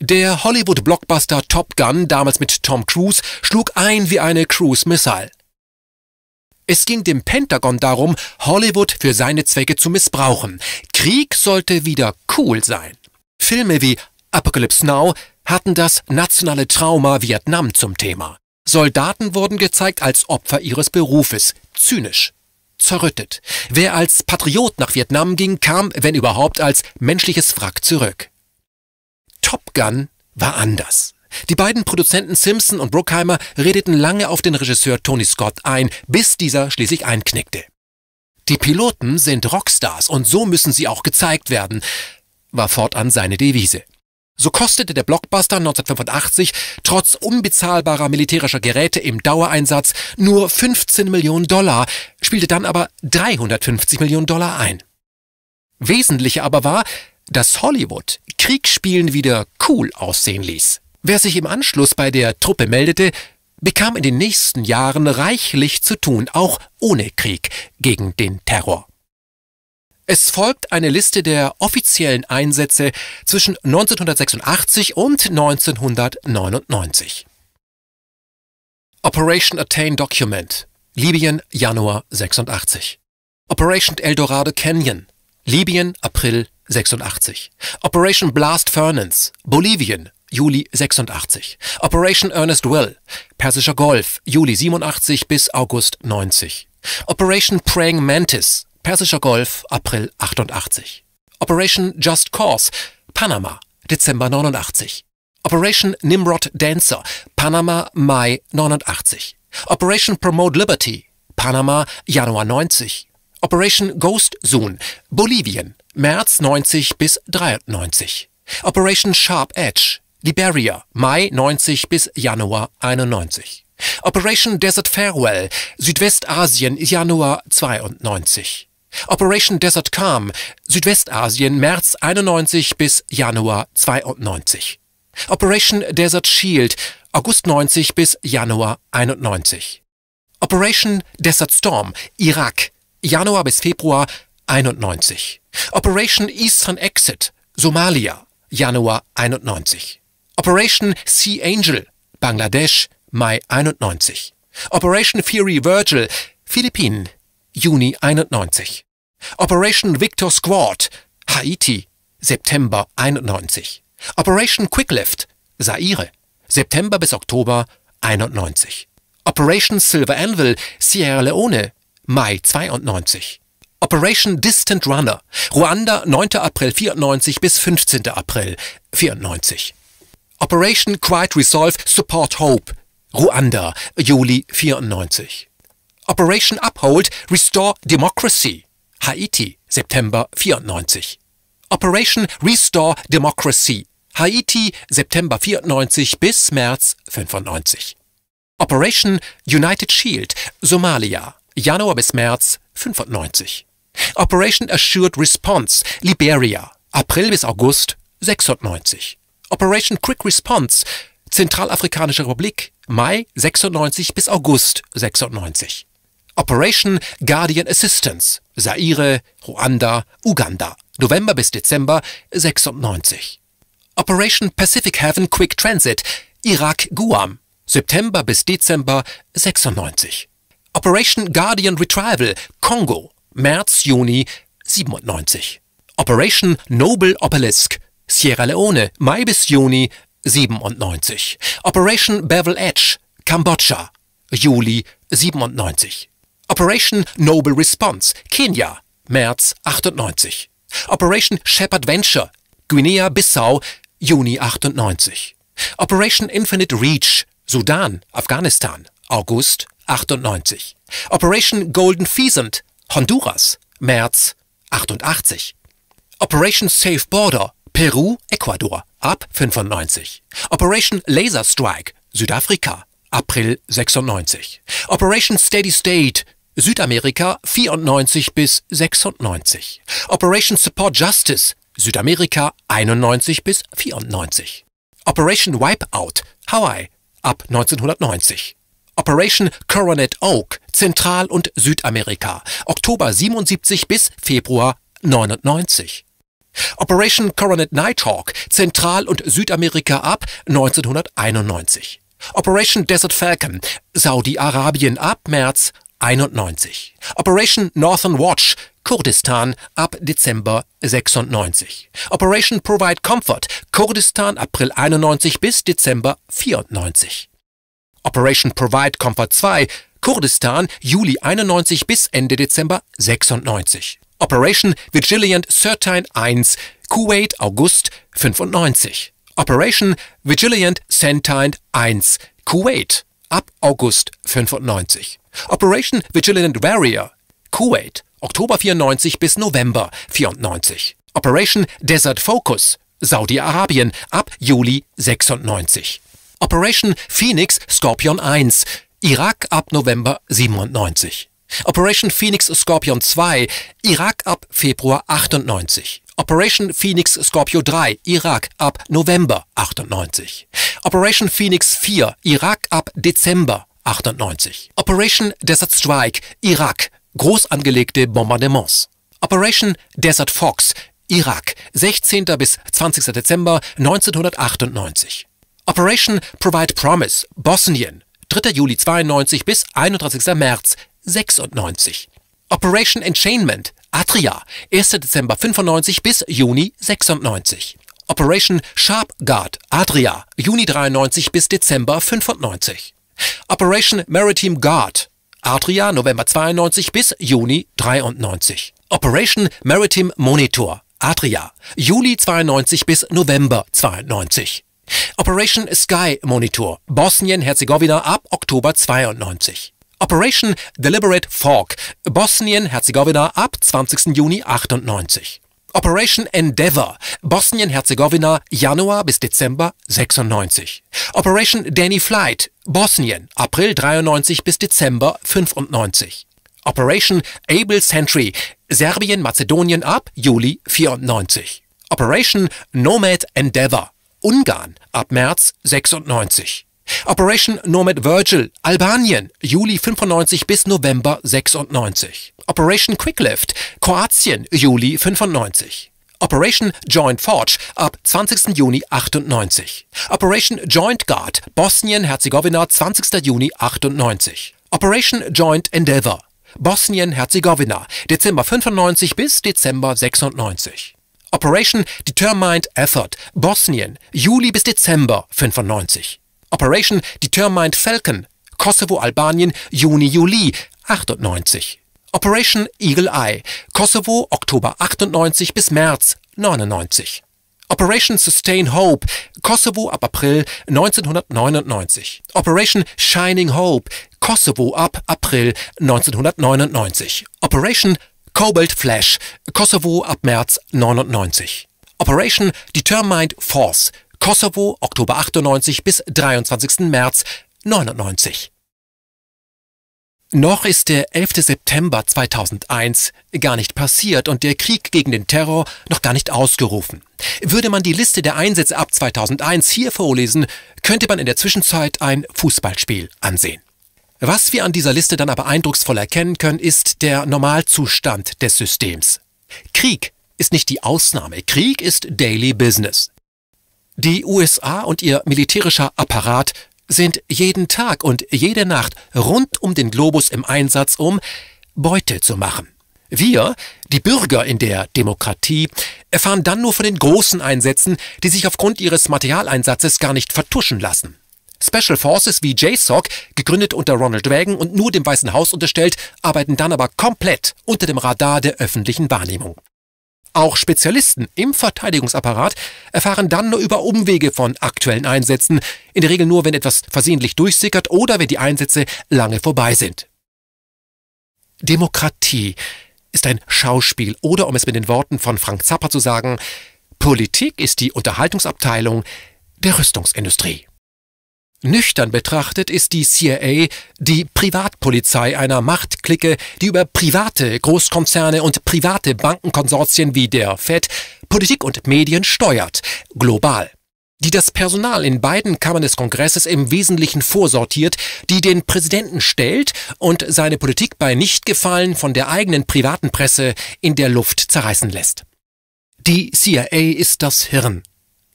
Der Hollywood-Blockbuster Top Gun, damals mit Tom Cruise, schlug ein wie eine Cruise Missile. Es ging dem Pentagon darum, Hollywood für seine Zwecke zu missbrauchen. Krieg sollte wieder cool sein. Filme wie Apocalypse Now hatten das nationale Trauma Vietnam zum Thema. Soldaten wurden gezeigt als Opfer ihres Berufes, zynisch, zerrüttet. Wer als Patriot nach Vietnam ging, kam, wenn überhaupt, als menschliches Wrack zurück. Top Gun war anders. Die beiden Produzenten Simpson und Bruckheimer redeten lange auf den Regisseur Tony Scott ein, bis dieser schließlich einknickte. Die Piloten sind Rockstars und so müssen sie auch gezeigt werden, war fortan seine Devise. So kostete der Blockbuster 1985 trotz unbezahlbarer militärischer Geräte im Dauereinsatz nur 15 Millionen Dollar, spielte dann aber 350 Millionen Dollar ein. Wesentlicher aber war, dass Hollywood Kriegsspielen wieder cool aussehen ließ. Wer sich im Anschluss bei der Truppe meldete, bekam in den nächsten Jahren reichlich zu tun, auch ohne Krieg gegen den Terror. Es folgt eine Liste der offiziellen Einsätze zwischen 1986 und 1999. Operation Attain Document, Libyen, Januar 86. Operation Eldorado Canyon, Libyen, April 86. Operation Blast Furnace, Bolivien, Juli 86. Operation Ernest Will, Persischer Golf, Juli 87 bis August 90. Operation Praying Mantis, Persischer Golf, April 88. Operation Just Cause, Panama, Dezember 89. Operation Nimrod Dancer, Panama, Mai 89. Operation Promote Liberty, Panama, Januar 90. Operation Ghost Soon, Bolivien, März 90 bis 93. Operation Sharp Edge, Liberia, Mai 90 bis Januar 91. Operation Desert Farewell, Südwestasien, Januar 92. Operation Desert Calm, Südwestasien, März 91 bis Januar 92. Operation Desert Shield, August 90 bis Januar 91. Operation Desert Storm, Irak, Januar bis Februar 91. Operation Eastern Exit, Somalia, Januar 91. Operation Sea Angel, Bangladesch, Mai 91. Operation Fury Virgil, Philippinen, Juni 91. Operation Victor Squad, Haiti, September 91. Operation Quicklift, Saire, September bis Oktober 91. Operation Silver Anvil, Sierra Leone, Mai 92. Operation Distant Runner. Ruanda 9. April 94 bis 15. April 94. Operation Quiet Resolve Support Hope. Ruanda Juli 94. Operation Uphold Restore Democracy. Haiti September 94. Operation Restore Democracy. Haiti September 94 bis März 95. Operation United Shield Somalia Januar bis März 95. Operation Assured Response, Liberia, April bis August 96. Operation Quick Response, Zentralafrikanische Republik, Mai 96 bis August 96. Operation Guardian Assistance, Zaire, Ruanda, Uganda, November bis Dezember 96. Operation Pacific Heaven Quick Transit, Irak, Guam, September bis Dezember 96. Operation Guardian Retrieval, Kongo, März, Juni 97. Operation Noble Obelisk, Sierra Leone, Mai bis Juni 97. Operation Bevel Edge, Kambodscha, Juli 97. Operation Noble Response, Kenia, März 98. Operation Shepherd Venture, Guinea-Bissau, Juni 98. Operation Infinite Reach, Sudan, Afghanistan, August 98. Operation Golden Pheasant, Honduras, März 88. Operation Safe Border, Peru, Ecuador, ab 95. Operation Laser Strike, Südafrika, April 96. Operation Steady State, Südamerika 94 bis 96. Operation Support Justice, Südamerika 91 bis 94. Operation Wipeout, Hawaii, ab 1990. Operation Coronet Oak, Zentral- und Südamerika, Oktober 77 bis Februar 99. Operation Coronet Nighthawk, Zentral- und Südamerika ab 1991. Operation Desert Falcon, Saudi-Arabien ab März 91. Operation Northern Watch, Kurdistan ab Dezember 96. Operation Provide Comfort, Kurdistan April 91 bis Dezember 94. Operation Provide Comfort 2, Kurdistan, Juli 91 bis Ende Dezember 96. Operation Vigilant Certain 1, Kuwait, August 95. Operation Vigilant Sentinel 1, Kuwait, ab August 95. Operation Vigilant Warrior, Kuwait, Oktober 94 bis November 94. Operation Desert Focus, Saudi-Arabien, ab Juli 96. Operation Phoenix Scorpion 1, Irak ab November 97. Operation Phoenix Scorpion 2, Irak ab Februar 98. Operation Phoenix Scorpio 3, Irak ab November 98. Operation Phoenix 4, Irak ab Dezember 98. Operation Desert Strike, Irak, groß angelegte Bombardements. Operation Desert Fox, Irak, 16. bis 20. Dezember 1998. Operation Provide Promise, Bosnien, 3. Juli 92 bis 31. März 96. Operation Enchainment, Atria, 1. Dezember 95 bis Juni 96. Operation Sharp Guard, Adria, Juni 93 bis Dezember 95. Operation Maritime Guard, Adria, November 92 bis Juni 93. Operation Maritime Monitor, Adria, Juli 92 bis November 92. Operation Sky Monitor, Bosnien-Herzegowina ab Oktober 92. Operation Deliberate Fork, Bosnien-Herzegowina ab 20. Juni 98. Operation Endeavour, Bosnien-Herzegowina Januar bis Dezember 96. Operation Danny Flight, Bosnien, April 93 bis Dezember 95. Operation Able Sentry, Serbien-Mazedonien ab Juli 94. Operation Nomad Endeavour, Ungarn ab März 96. Operation Nomad Virgil, Albanien, Juli 95 bis November 96. Operation Quicklift, Kroatien, Juli 95. Operation Joint Forge ab 20. Juni 98. Operation Joint Guard, Bosnien-Herzegowina, 20. Juni 98. Operation Joint Endeavour, Bosnien-Herzegowina, Dezember 95 bis Dezember 96. Operation Determined Effort, Bosnien, Juli bis Dezember 95. Operation Determined Falcon, Kosovo, Albanien, Juni, Juli 98. Operation Eagle Eye, Kosovo, Oktober 98 bis März 99. Operation Sustain Hope, Kosovo ab April 1999. Operation Shining Hope, Kosovo ab April 1999. Operation Cobalt Flash, Kosovo ab März 99. Operation Determined Force, Kosovo Oktober 98 bis 23. März 99. Noch ist der 11. September 2001 gar nicht passiert und der Krieg gegen den Terror noch gar nicht ausgerufen. Würde man die Liste der Einsätze ab 2001 hier vorlesen, könnte man in der Zwischenzeit ein Fußballspiel ansehen. Was wir an dieser Liste dann aber eindrucksvoll erkennen können, ist der Normalzustand des Systems. Krieg ist nicht die Ausnahme, Krieg ist Daily Business. Die USA und ihr militärischer Apparat sind jeden Tag und jede Nacht rund um den Globus im Einsatz, um Beute zu machen. Wir, die Bürger in der Demokratie, erfahren dann nur von den großen Einsätzen, die sich aufgrund ihres Materialeinsatzes gar nicht vertuschen lassen. Special Forces wie JSOC, gegründet unter Ronald Reagan und nur dem Weißen Haus unterstellt, arbeiten dann aber komplett unter dem Radar der öffentlichen Wahrnehmung. Auch Spezialisten im Verteidigungsapparat erfahren dann nur über Umwege von aktuellen Einsätzen, in der Regel nur, wenn etwas versehentlich durchsickert oder wenn die Einsätze lange vorbei sind. Demokratie ist ein Schauspiel oder, um es mit den Worten von Frank Zappa zu sagen, Politik ist die Unterhaltungsabteilung der Rüstungsindustrie. Nüchtern betrachtet ist die CIA die Privatpolizei einer Machtklicke, die über private Großkonzerne und private Bankenkonsortien wie der Fed Politik und Medien steuert, global. Die das Personal in beiden Kammern des Kongresses im Wesentlichen vorsortiert, die den Präsidenten stellt und seine Politik bei Nichtgefallen von der eigenen privaten Presse in der Luft zerreißen lässt. Die CIA ist das Hirn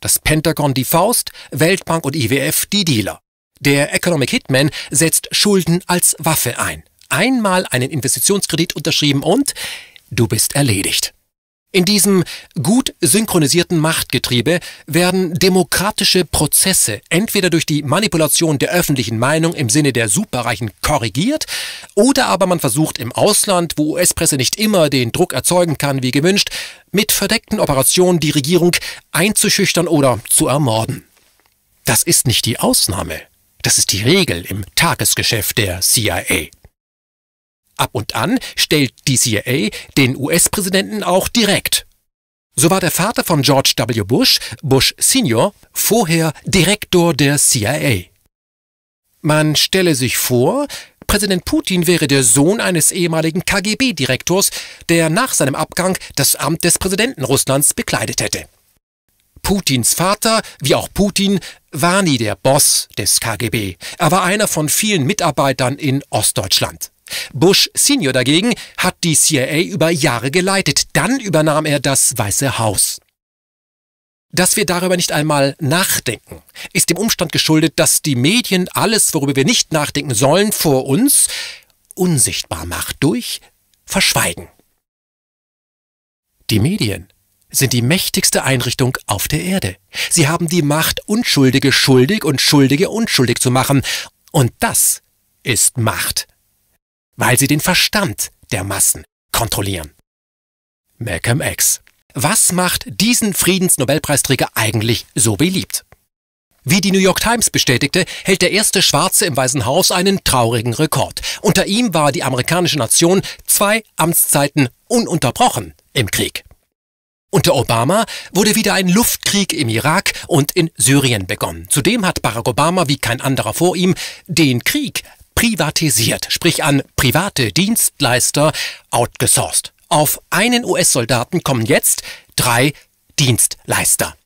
das Pentagon die Faust, Weltbank und IWF die Dealer. Der Economic Hitman setzt Schulden als Waffe ein. Einmal einen Investitionskredit unterschrieben und du bist erledigt. In diesem gut synchronisierten Machtgetriebe werden demokratische Prozesse entweder durch die Manipulation der öffentlichen Meinung im Sinne der Superreichen korrigiert, oder aber man versucht im Ausland, wo US-Presse nicht immer den Druck erzeugen kann wie gewünscht, mit verdeckten Operationen die Regierung einzuschüchtern oder zu ermorden. Das ist nicht die Ausnahme, das ist die Regel im Tagesgeschäft der CIA. Ab und an stellt die CIA den US-Präsidenten auch direkt. So war der Vater von George W. Bush, Bush Senior, vorher Direktor der CIA. Man stelle sich vor, Präsident Putin wäre der Sohn eines ehemaligen KGB-Direktors, der nach seinem Abgang das Amt des Präsidenten Russlands bekleidet hätte. Putins Vater, wie auch Putin, war nie der Boss des KGB. Er war einer von vielen Mitarbeitern in Ostdeutschland. Bush Senior dagegen hat die CIA über Jahre geleitet. Dann übernahm er das Weiße Haus. Dass wir darüber nicht einmal nachdenken, ist dem Umstand geschuldet, dass die Medien alles, worüber wir nicht nachdenken sollen, vor uns unsichtbar macht durch Verschweigen. Die Medien sind die mächtigste Einrichtung auf der Erde. Sie haben die Macht, Unschuldige schuldig und Schuldige unschuldig zu machen. Und das ist Macht weil sie den Verstand der Massen kontrollieren. Malcolm X. Was macht diesen Friedensnobelpreisträger eigentlich so beliebt? Wie die New York Times bestätigte, hält der erste Schwarze im Weißen Haus einen traurigen Rekord. Unter ihm war die amerikanische Nation zwei Amtszeiten ununterbrochen im Krieg. Unter Obama wurde wieder ein Luftkrieg im Irak und in Syrien begonnen. Zudem hat Barack Obama wie kein anderer vor ihm den Krieg privatisiert, sprich an private Dienstleister outgesourced. Auf einen US-Soldaten kommen jetzt drei Dienstleister.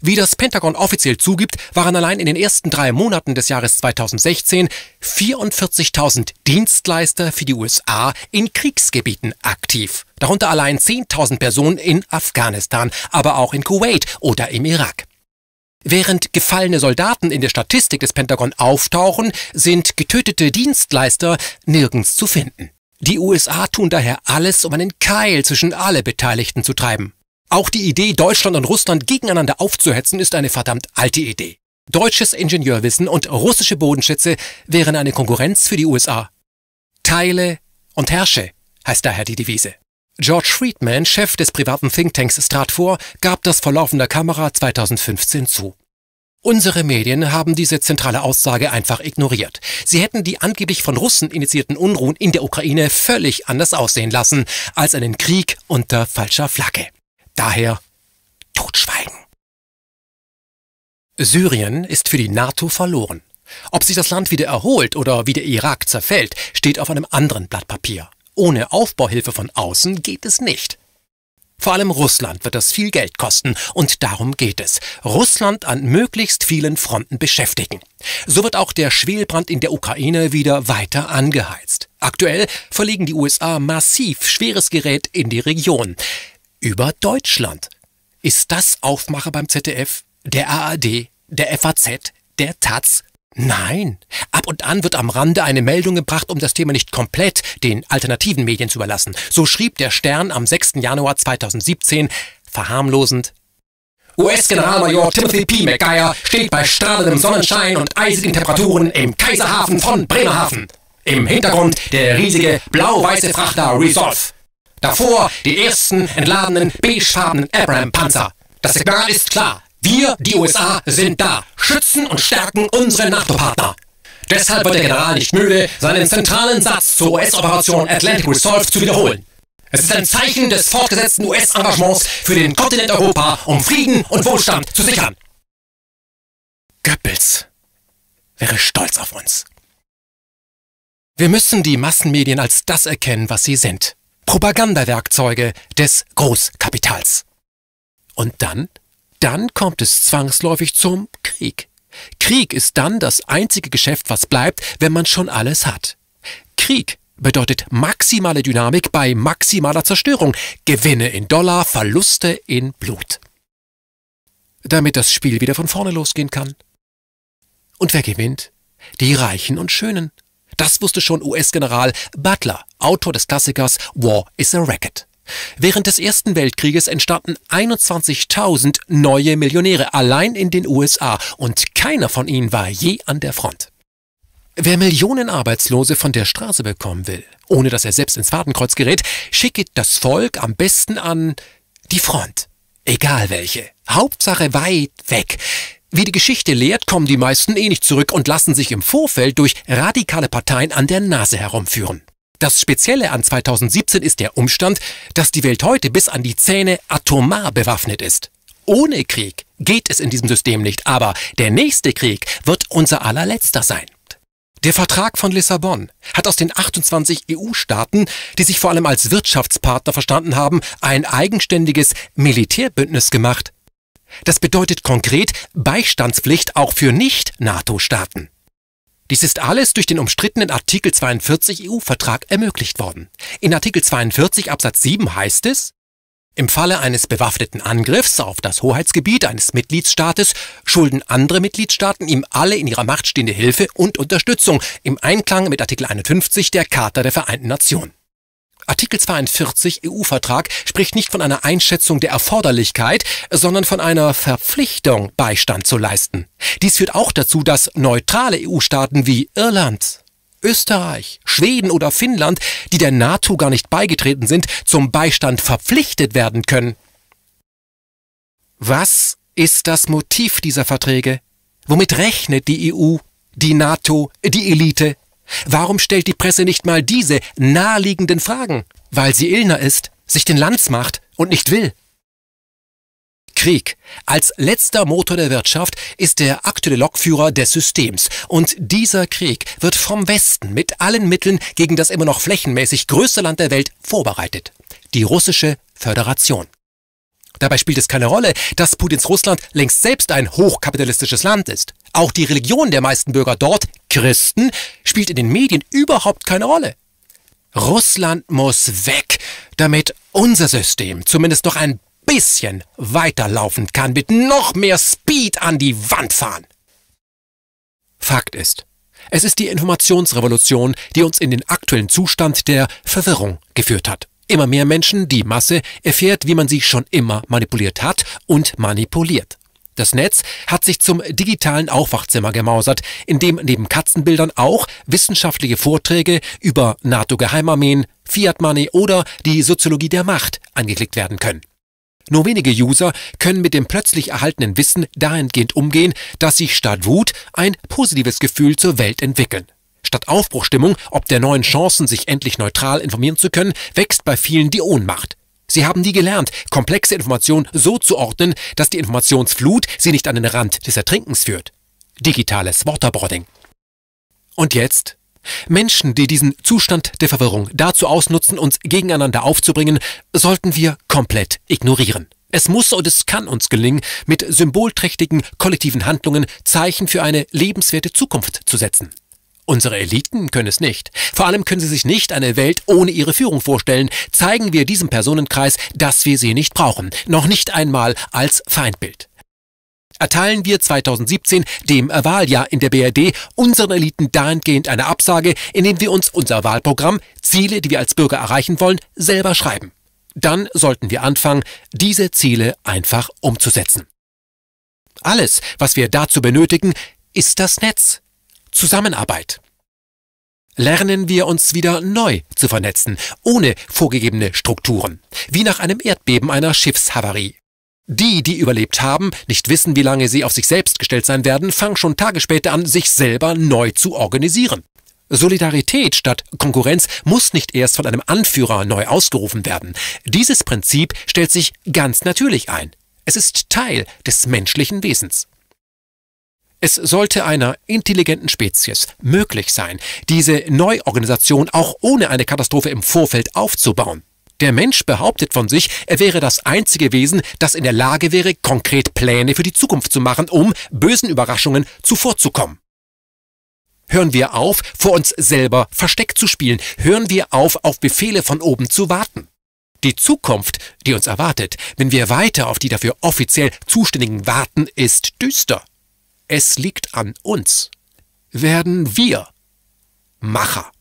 Wie das Pentagon offiziell zugibt, waren allein in den ersten drei Monaten des Jahres 2016 44.000 Dienstleister für die USA in Kriegsgebieten aktiv. Darunter allein 10.000 Personen in Afghanistan, aber auch in Kuwait oder im Irak. Während gefallene Soldaten in der Statistik des Pentagon auftauchen, sind getötete Dienstleister nirgends zu finden. Die USA tun daher alles, um einen Keil zwischen alle Beteiligten zu treiben. Auch die Idee, Deutschland und Russland gegeneinander aufzuhetzen, ist eine verdammt alte Idee. Deutsches Ingenieurwissen und russische Bodenschätze wären eine Konkurrenz für die USA. Teile und herrsche heißt daher die Devise. George Friedman, Chef des privaten Thinktanks Stratfor, gab das vor laufender Kamera 2015 zu. Unsere Medien haben diese zentrale Aussage einfach ignoriert. Sie hätten die angeblich von Russen initiierten Unruhen in der Ukraine völlig anders aussehen lassen als einen Krieg unter falscher Flagge. Daher Totschweigen. Syrien ist für die NATO verloren. Ob sich das Land wieder erholt oder wie der Irak zerfällt, steht auf einem anderen Blatt Papier. Ohne Aufbauhilfe von außen geht es nicht. Vor allem Russland wird das viel Geld kosten und darum geht es. Russland an möglichst vielen Fronten beschäftigen. So wird auch der Schwelbrand in der Ukraine wieder weiter angeheizt. Aktuell verlegen die USA massiv schweres Gerät in die Region. Über Deutschland. Ist das Aufmacher beim ZDF, der ARD, der FAZ, der Taz? Nein. Ab und an wird am Rande eine Meldung gebracht, um das Thema nicht komplett den alternativen Medien zu überlassen. So schrieb der Stern am 6. Januar 2017 verharmlosend US-Generalmajor Timothy P. McGuire steht bei strahlendem Sonnenschein und eisigen Temperaturen im Kaiserhafen von Bremerhaven. Im Hintergrund der riesige blau-weiße Frachter Resolve. Davor die ersten entladenen beigefarbenen Abraham-Panzer. Das Signal ist klar. Wir, die USA, sind da, schützen und stärken unsere NATO-Partner. Deshalb wird der General nicht müde, seinen zentralen Satz zur US-Operation Atlantic Resolve zu wiederholen. Es ist ein Zeichen des fortgesetzten US-Engagements für den Kontinent Europa, um Frieden und Wohlstand zu sichern. Goebbels wäre stolz auf uns. Wir müssen die Massenmedien als das erkennen, was sie sind. Propagandawerkzeuge des Großkapitals. Und dann dann kommt es zwangsläufig zum Krieg. Krieg ist dann das einzige Geschäft, was bleibt, wenn man schon alles hat. Krieg bedeutet maximale Dynamik bei maximaler Zerstörung, Gewinne in Dollar, Verluste in Blut. Damit das Spiel wieder von vorne losgehen kann. Und wer gewinnt? Die Reichen und Schönen. Das wusste schon US-General Butler, Autor des Klassikers War is a Racket. Während des Ersten Weltkrieges entstanden 21.000 neue Millionäre allein in den USA und keiner von ihnen war je an der Front. Wer Millionen Arbeitslose von der Straße bekommen will, ohne dass er selbst ins Fadenkreuz gerät, schicke das Volk am besten an die Front. Egal welche. Hauptsache weit weg. Wie die Geschichte lehrt, kommen die meisten eh nicht zurück und lassen sich im Vorfeld durch radikale Parteien an der Nase herumführen. Das Spezielle an 2017 ist der Umstand, dass die Welt heute bis an die Zähne atomar bewaffnet ist. Ohne Krieg geht es in diesem System nicht, aber der nächste Krieg wird unser allerletzter sein. Der Vertrag von Lissabon hat aus den 28 EU-Staaten, die sich vor allem als Wirtschaftspartner verstanden haben, ein eigenständiges Militärbündnis gemacht. Das bedeutet konkret Beistandspflicht auch für Nicht-NATO-Staaten. Dies ist alles durch den umstrittenen Artikel 42 EU-Vertrag ermöglicht worden. In Artikel 42 Absatz 7 heißt es, im Falle eines bewaffneten Angriffs auf das Hoheitsgebiet eines Mitgliedstaates schulden andere Mitgliedstaaten ihm alle in ihrer Macht stehende Hilfe und Unterstützung im Einklang mit Artikel 51 der Charta der Vereinten Nationen. Artikel 42 EU-Vertrag spricht nicht von einer Einschätzung der Erforderlichkeit, sondern von einer Verpflichtung, Beistand zu leisten. Dies führt auch dazu, dass neutrale EU-Staaten wie Irland, Österreich, Schweden oder Finnland, die der NATO gar nicht beigetreten sind, zum Beistand verpflichtet werden können. Was ist das Motiv dieser Verträge? Womit rechnet die EU, die NATO, die Elite? Warum stellt die Presse nicht mal diese naheliegenden Fragen? Weil sie Illner ist, sich den Lanz macht und nicht will. Krieg als letzter Motor der Wirtschaft ist der aktuelle Lokführer des Systems. Und dieser Krieg wird vom Westen mit allen Mitteln gegen das immer noch flächenmäßig größte Land der Welt vorbereitet. Die russische Föderation. Dabei spielt es keine Rolle, dass Putins Russland längst selbst ein hochkapitalistisches Land ist. Auch die Religion der meisten Bürger dort, Christen, spielt in den Medien überhaupt keine Rolle. Russland muss weg, damit unser System zumindest noch ein bisschen weiterlaufen kann, mit noch mehr Speed an die Wand fahren. Fakt ist, es ist die Informationsrevolution, die uns in den aktuellen Zustand der Verwirrung geführt hat. Immer mehr Menschen, die Masse, erfährt, wie man sie schon immer manipuliert hat und manipuliert. Das Netz hat sich zum digitalen Aufwachzimmer gemausert, in dem neben Katzenbildern auch wissenschaftliche Vorträge über NATO-Geheimarmeen, Fiat Money oder die Soziologie der Macht angeklickt werden können. Nur wenige User können mit dem plötzlich erhaltenen Wissen dahingehend umgehen, dass sie statt Wut ein positives Gefühl zur Welt entwickeln. Statt Aufbruchstimmung, ob der neuen Chancen, sich endlich neutral informieren zu können, wächst bei vielen die Ohnmacht. Sie haben nie gelernt, komplexe Informationen so zu ordnen, dass die Informationsflut sie nicht an den Rand des Ertrinkens führt. Digitales Waterboarding. Und jetzt? Menschen, die diesen Zustand der Verwirrung dazu ausnutzen, uns gegeneinander aufzubringen, sollten wir komplett ignorieren. Es muss und es kann uns gelingen, mit symbolträchtigen kollektiven Handlungen Zeichen für eine lebenswerte Zukunft zu setzen. Unsere Eliten können es nicht. Vor allem können sie sich nicht eine Welt ohne ihre Führung vorstellen. Zeigen wir diesem Personenkreis, dass wir sie nicht brauchen. Noch nicht einmal als Feindbild. Erteilen wir 2017, dem Wahljahr in der BRD, unseren Eliten dahingehend eine Absage, indem wir uns unser Wahlprogramm, Ziele, die wir als Bürger erreichen wollen, selber schreiben. Dann sollten wir anfangen, diese Ziele einfach umzusetzen. Alles, was wir dazu benötigen, ist das Netz. Zusammenarbeit. Lernen wir uns wieder neu zu vernetzen, ohne vorgegebene Strukturen, wie nach einem Erdbeben einer Schiffshavarie. Die, die überlebt haben, nicht wissen, wie lange sie auf sich selbst gestellt sein werden, fangen schon Tage später an, sich selber neu zu organisieren. Solidarität statt Konkurrenz muss nicht erst von einem Anführer neu ausgerufen werden. Dieses Prinzip stellt sich ganz natürlich ein. Es ist Teil des menschlichen Wesens. Es sollte einer intelligenten Spezies möglich sein, diese Neuorganisation auch ohne eine Katastrophe im Vorfeld aufzubauen. Der Mensch behauptet von sich, er wäre das einzige Wesen, das in der Lage wäre, konkret Pläne für die Zukunft zu machen, um bösen Überraschungen zuvorzukommen. Hören wir auf, vor uns selber Versteck zu spielen. Hören wir auf, auf Befehle von oben zu warten. Die Zukunft, die uns erwartet, wenn wir weiter auf die dafür offiziell Zuständigen warten, ist düster. Es liegt an uns. Werden wir Macher.